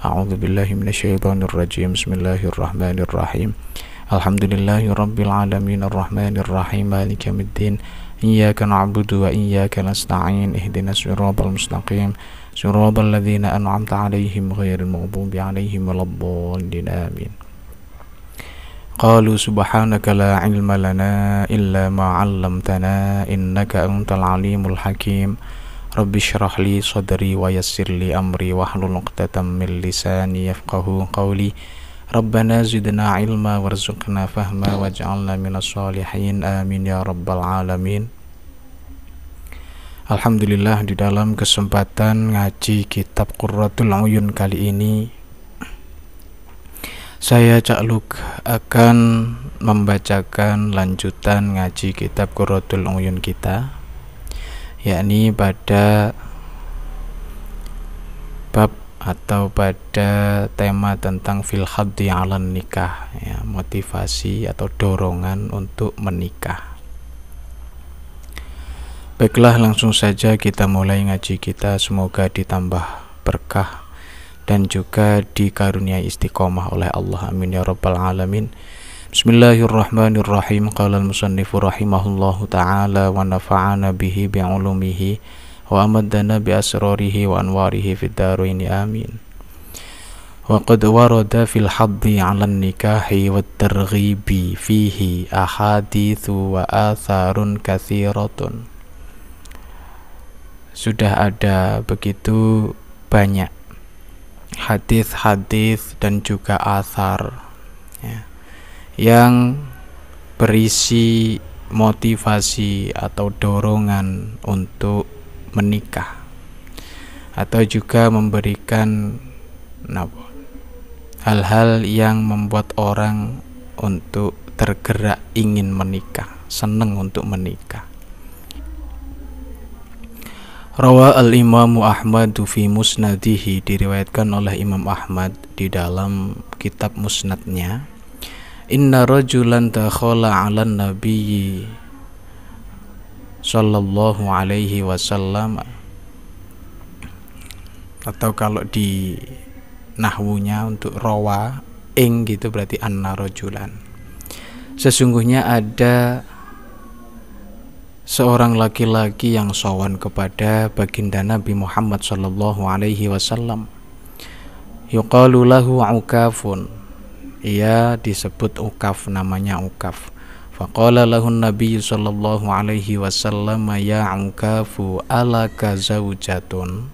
أعوذ بالله من الشيطان الرجيم بسم الله الرحمن الرحيم الحمد لله رب العالمين الرحمن الرحيم مالك يوم الدين إياك نعبد وإياك نستعين اهدنا الصراط المستقيم صراط الذين أنعمت عليهم غير المغضوب عليهم ولا الضالين آمين قالوا سبحانك لا علم لنا إلا ما علمتنا إنك أنت العليم الحكيم Rabbi syrah li sadri wa yassir li amri wahlul 'uqdatam min lisani yafqahu qawli. Rabbana zidna ilma warzuqna fahma waj'alna minas solihin. Amin ya rabbal alamin. Alhamdulillah di dalam kesempatan ngaji kitab Qurratul Uyun kali ini saya Cak Luk akan membacakan lanjutan ngaji kitab Qurratul Uyun kita yakni pada bab atau pada tema tentang filhaddi alam nikah ya, motivasi atau dorongan untuk menikah baiklah langsung saja kita mulai ngaji kita semoga ditambah berkah dan juga dikaruniai istiqomah oleh Allah amin ya rabbal alamin Bismillahirrahmanirrahim. Qala al-musannifu rahimahullahu taala wa nafa'ana bihi bi'ulumihi wa amaddana bi asrarihi wa anwarihi fid daruin amin. Wa qad warada fil haddi 'ala an-nikahi wa targhibi fihi ahadithu wa atharun katsiratun. Sudah ada begitu banyak hadis-hadis dan juga asar ya yang berisi motivasi atau dorongan untuk menikah atau juga memberikan hal-hal yang membuat orang untuk tergerak ingin menikah, senang untuk menikah. Rawa al-Imam Ahmad fi musnadihi diriwayatkan oleh Imam Ahmad di dalam kitab musnadnya inna rajulan takhala 'alan nabiyyi sallallahu alaihi wasallam atau kalau di nahwunya untuk rawa ing gitu berarti anna rajulan sesungguhnya ada seorang laki-laki yang sowan kepada baginda Nabi Muhammad sallallahu alaihi wasallam yuqalu lahu ukafun ia disebut Ukaf namanya Ukaf faqala lahun nabi sallallahu alaihi wasallam ya Ukafu alaka zaujatun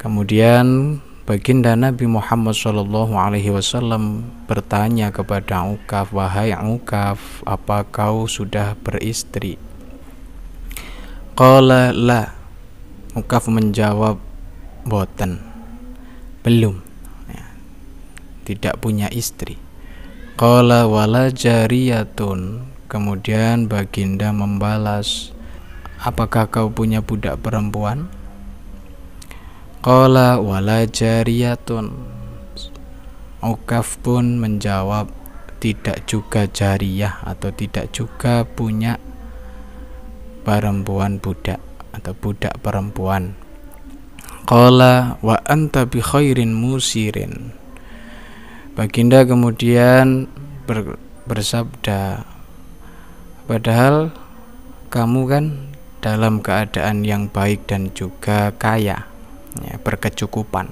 kemudian baginda Nabi Muhammad sallallahu alaihi wasallam bertanya kepada Ukaf wahai Ukaf apa kau sudah beristri Qala la Ukaf menjawab boten belum tidak punya istri Qala wala jariyatun Kemudian baginda membalas Apakah kau punya budak perempuan? Qala wala jariyatun Ukaf pun menjawab Tidak juga jariyah atau tidak juga punya perempuan budak atau budak perempuan Qala wa anta bi khairin musirin Baginda kemudian ber, bersabda, "Padahal kamu kan dalam keadaan yang baik dan juga kaya, ya, berkecukupan."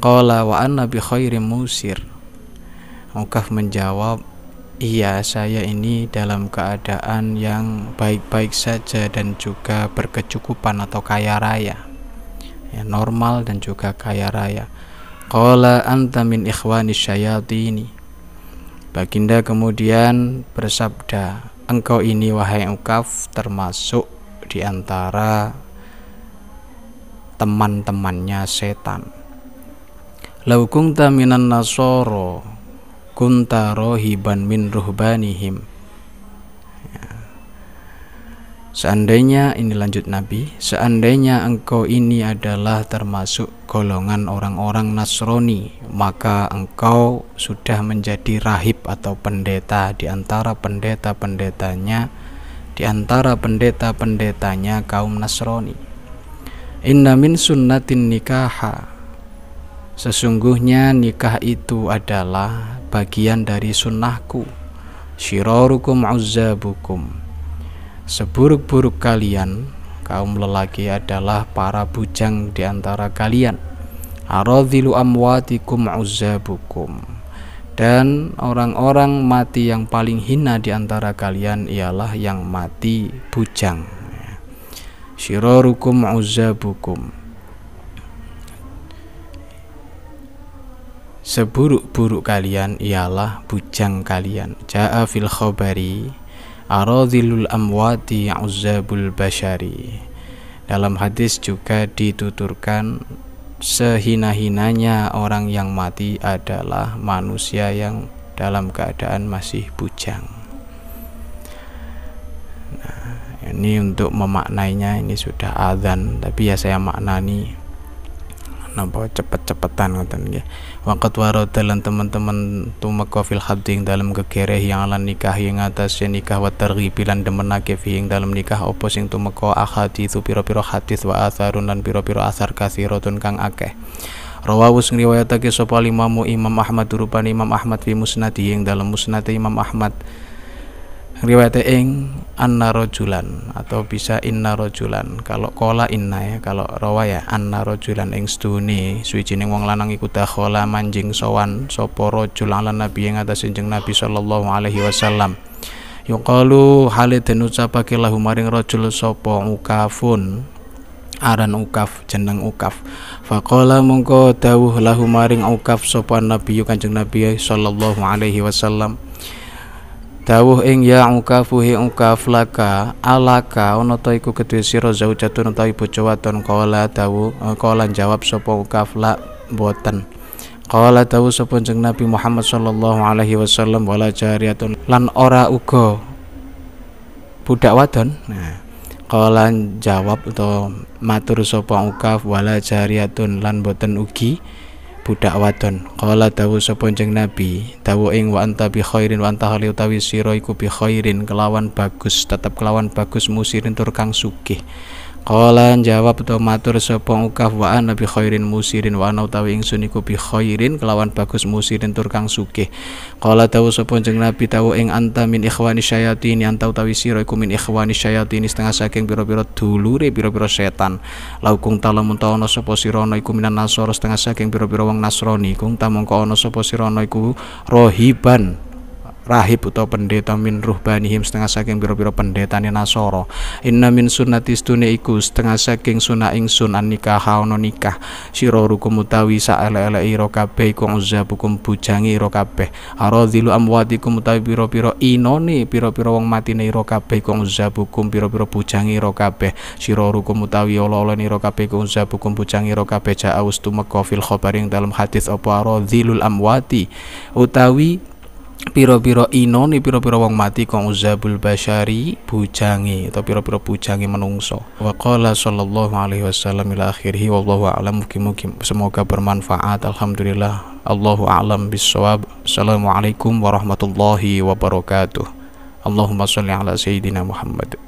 Qala wa anna bi musir. Ukaf menjawab, "Iya, saya ini dalam keadaan yang baik-baik saja dan juga berkecukupan atau kaya raya." Ya, normal dan juga kaya raya. Qala anta min ikhwani syayatini Baginda kemudian bersabda Engkau ini wahai Ukaf termasuk diantara teman-temannya setan Lau kunta minan nasoro kunta rohiban min ruhbanihim Seandainya ini lanjut Nabi, seandainya engkau ini adalah termasuk golongan orang-orang Nasrani, maka engkau sudah menjadi rahib atau pendeta di antara pendeta-pendetanya, di antara pendeta-pendetanya kaum Nasrani. Inna min sunnatin nikaha Sesungguhnya nikah itu adalah bagian dari sunnahku Shirorukum uzzabukum Seburuk-buruk kalian, kaum lelaki adalah para bujang di antara kalian. Aradhilu amwatikum uzzabukum. Dan orang-orang mati yang paling hina di antara kalian ialah yang mati bujang. Syirarukum uzzabukum. Seburuk-buruk kalian ialah bujang kalian. Ja'a fil khabari aradhilul amwati uzabul bashari dalam hadis juga dituturkan sehina-hinanya orang yang mati adalah manusia yang dalam keadaan masih bujang nah, ini untuk memaknainya ini sudah azan tapi ya saya maknani napa cepet-cepetan ngoten nggih waqt warada lan teman-teman tumeka fil hadding dalam kegereh yang lan nikah yang atas yang nikah wa targhib lan demenake fi ing dalam nikah opo sing tumeka ahaditsu pira-pira hadis wa atharun lan pira-pira asar kasiratun kang akeh Rawawus ngriwayatake sapa limamu Imam Ahmad rupan Imam Ahmad fi musnadi ing dalam musnad Imam Ahmad riwayatnya ing anna rojulan atau bisa inna rojulan kalau kola inna ya kalau rawa ya anna rojulan ing stuni suwijining wong lanang iku dakhala manjing sowan Sopo rojul ala nabi yang atas Senjeng nabi sallallahu alaihi wasallam kalu hale den ucapake lahu maring rojul Sopo ukafun aran ukaf jeneng ukaf faqala mongko dawuh lahu maring ukaf sapa nabi kanjeng nabi sallallahu alaihi wasallam dawuh ing ya ukafuhi ukaf laka alaka ana ta iku kedue sira zaujatun utawi bojo wadon kola dawuh eh, kola jawab sapa ukaf la boten tahu dawuh sapa jeneng Nabi Muhammad sallallahu alaihi wasallam wala jariyatun lan ora uga budak wadon nah kola jawab utawa matur sapa ukaf wala jariyatun lan boten ugi budak wadon kala dawu sapa jeng nabi dawu ing wa anta bi khairin wa anta hali utawi sira iku bi khairin kelawan bagus tetap kelawan bagus musirin tur kang sugih Qala jawab atau matur sepong ukaf waan ana khairin musirin wa ana utawi ingsun iku bi khairin kelawan bagus musirin tur kang sugih. Qala sepong sapa jeneng Nabi tawu ing anta min ikhwani syayatin anta utawi sira iku min ikhwani syayatin setengah saking pira-pira dulure pira-pira setan. Laukung talamun ta ana sapa sira ana iku minan nasara setengah saking pira-pira wang nasroni Kung tamongko ana sapa iku rohiban rahib atau pendeta min ruhbanihim setengah saking biro-biro pendetane Nasoro inna min sunnati stune iku setengah saking suna ingsun an nikah haono nikah sira rukum utawi saele-ele ira kabeh iku uzabukum bujangi haro kabeh amwati amwatikum utawi biro-biro inoni biro-biro wong matine iro kabeh iku uzabukum biro-biro bujangi iro kabeh sira rukum utawi olo ni iro kabeh iku uzabukum bujangi iro kabeh ja'aus tumeka fil khabaring dalam opo haro aradilul amwati utawi piro-piro inon piro-piro wong mati kong uzabul Bashari bujangi atau piro-piro bujangi menungso wa qala sallallahu alaihi wasallam ila akhirhi wallahu a'lam mungkin semoga bermanfaat alhamdulillah Allahu a'lam bissawab assalamualaikum warahmatullahi wabarakatuh Allahumma sholli ala sayyidina Muhammad